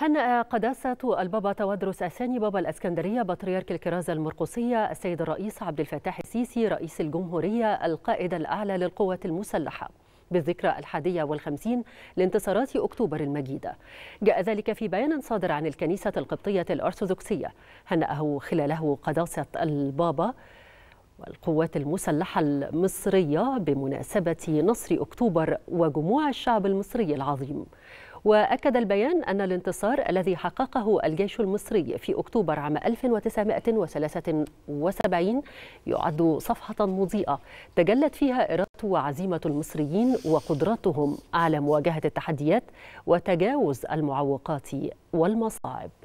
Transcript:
هنأ قداسة البابا تودرس الثاني بابا الأسكندرية بطريرك الكرازة المرقصية السيد الرئيس عبد الفتاح السيسي رئيس الجمهورية القائد الأعلى للقوات المسلحة بالذكرى الحادية والخمسين لانتصارات أكتوبر المجيدة جاء ذلك في بيان صادر عن الكنيسة القبطية الأرثوذكسية هنأه خلاله قداسة البابا والقوات المسلحة المصرية بمناسبة نصر أكتوبر وجموع الشعب المصري العظيم وأكد البيان أن الانتصار الذي حققه الجيش المصري في أكتوبر عام 1973 يعد صفحة مضيئة تجلت فيها إرادة وعزيمة المصريين وقدرتهم على مواجهة التحديات وتجاوز المعوقات والمصاعب